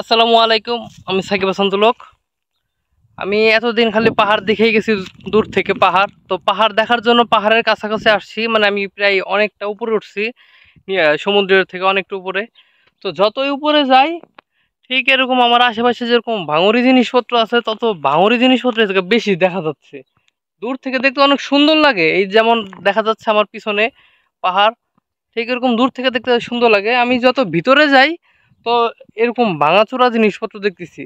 আসসালামু আলাইকুম আমি সাকিব বসন্ত লোক আমি এতদিন খালি পাহাড় দেখেই গেছি দূর থেকে পাহাড় তো পাহাড় দেখার জন্য পাহাড়ের কাছাকাছি আসছি মানে আমি প্রায় অনেকটা উপরে উঠছি সমুদ্রের থেকে অনেকটা উপরে তো যতই উপরে যাই ঠিক এরকম আমার আশেপাশে যেরকম ভাঙরি জিনিসপত্র আছে তত ভাঙরি জিনিসপত্র থেকে বেশি দেখা যাচ্ছে দূর থেকে দেখতে অনেক সুন্দর লাগে এই যেমন দেখা যাচ্ছে আমার পিছনে পাহাড় ঠিক এরকম দূর থেকে দেখতে সুন্দর লাগে আমি যত ভিতরে যাই তো এরকম ভাঙাচোরা জিনিসপত্র দেখতেছি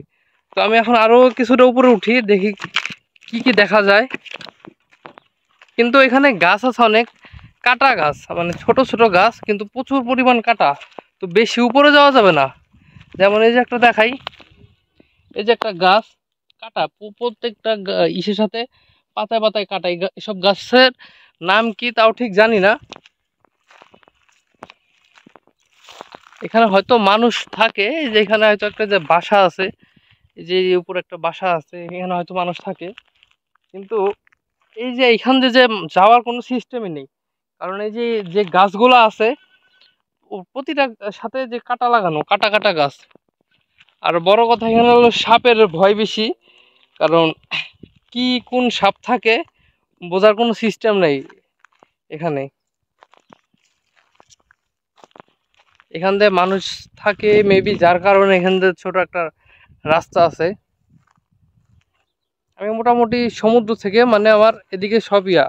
তো আমি এখন আরও কিছুটা উপরে উঠি দেখি কি কি দেখা যায় কিন্তু এখানে গাছ আছে অনেক কাটা গাছ মানে ছোট ছোট গাছ কিন্তু প্রচুর পরিমাণ কাটা তো বেশি উপরে যাওয়া যাবে না যেমন এই যে একটা দেখাই এই যে একটা গাছ কাটা প্রত্যেকটা ইসের সাথে পাতায় পাতায় কাটাই এসব গাছের নাম কি তাও ঠিক জানি না এখানে হয়তো মানুষ থাকে যেখানে হয়তো একটা যে বাসা আছে যে উপর একটা বাসা আছে এখানে হয়তো মানুষ থাকে কিন্তু এই যে এইখান যে যাওয়ার কোনো সিস্টেমই নেই কারণ এই যে যে গাছগুলো আছে প্রতিটা সাথে যে কাটা লাগানো কাটা কাটা গাছ আর বড় কথা এখানে হলো সাপের ভয় বেশি কারণ কি কোন সাপ থাকে বোঝার কোনো সিস্টেম নেই এখানে এখান দিয়ে মানুষ থাকে মেবি যার কারণে এখান দিয়ে ছোট একটা রাস্তা আছে আমি মোটামুটি সমুদ্র থেকে মানে আমার এদিকে সবিয়া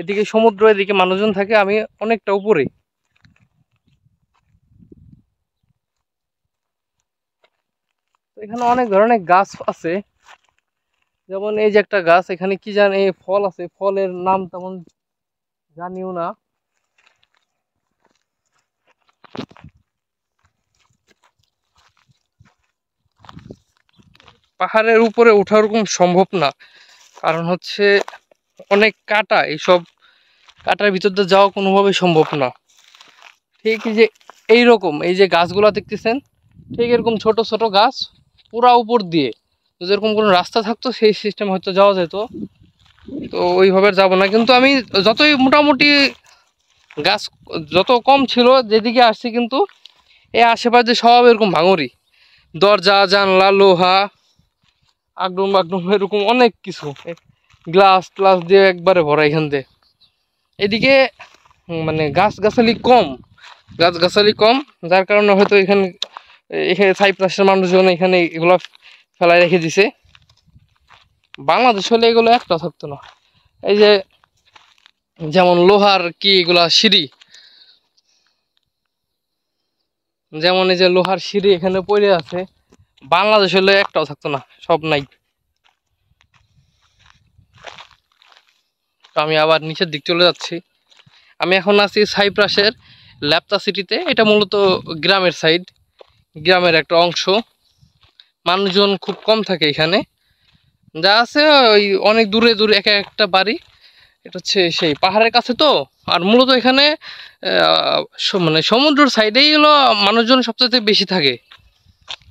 এদিকে সমুদ্র এদিকে মানুষজন থাকে আমি অনেকটা উপরে এখানে অনেক ধরনের গাছ আছে যেমন এই যে একটা গাছ এখানে কি জানে ফল আছে ফলের নাম তেমন জানিও না পাহাড়ের উপরে ওঠা ওরকম সম্ভব না কারণ হচ্ছে অনেক কাটা এইসব কাটার ভিতর দিয়ে যাওয়া কোনোভাবে সম্ভব না ঠিক যে এই রকম এই যে গাছগুলো দেখতেছেন ঠিক এরকম ছোট ছোট গাছ পুরা উপর দিয়ে তো যেরকম কোনো রাস্তা থাকতো সেই সিস্টেম হয়তো যাওয়া যেত তো ওইভাবে যাব না কিন্তু আমি যতই মোটামুটি গাছ যত কম ছিল যেদিকে আসছি কিন্তু এই আশেপাশে সব এরকম ভাঙরি দরজা জানলা লোহা আগডুম আগডুম এরকম অনেক কিছু গ্লাস ট্লাস দিয়ে একবারে ভরা এখান থেকে এদিকে মানে গাছ গাছালি কম গাছ গাছালি কম যার কারণে হয়তো এখানে এখানে সাইপ মানুষজন এখানে এগুলো ফেলায় রেখে দিছে বাংলাদেশ হলে এগুলো একটা থাকতো না এই যে যেমন লোহার কি এগুলা সিঁড়ি যেমন এই যে লোহার সিঁড়ি এখানে পড়ে আছে বাংলাদেশ হলে একটাও থাকতো না সব নাই তো আমি আবার নিচের দিক চলে যাচ্ছি আমি এখন আছি সাইপ্রাসের ল্যাপতা সিটিতে এটা মূলত গ্রামের সাইড গ্রামের একটা অংশ মানুষজন খুব কম থাকে এখানে যা আছে ওই অনেক দূরে দূরে এক একটা বাড়ি এটা হচ্ছে সেই পাহাড়ের কাছে তো আর মূলত এখানে মানে সমুদ্রের সাইডেই হলো মানুষজন সবচেয়ে বেশি থাকে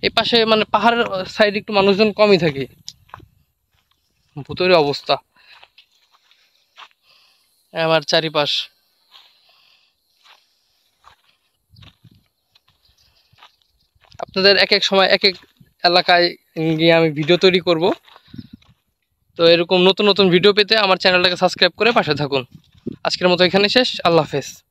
এই পাশে মানে পাহাড়ের সাইডে একটু মানুষজন কমই থাকে ভূতরের অবস্থা আমার চারিপাশ আপনাদের এক এক সময় এক এক এলাকায় গিয়ে আমি ভিডিও তৈরি করব তো এরকম নতুন নতুন ভিডিও পেতে আমার চ্যানেলটাকে সাবস্ক্রাইব করে পাশে থাকুন আজকের মতো এখানে শেষ আল্লাহ হাফেজ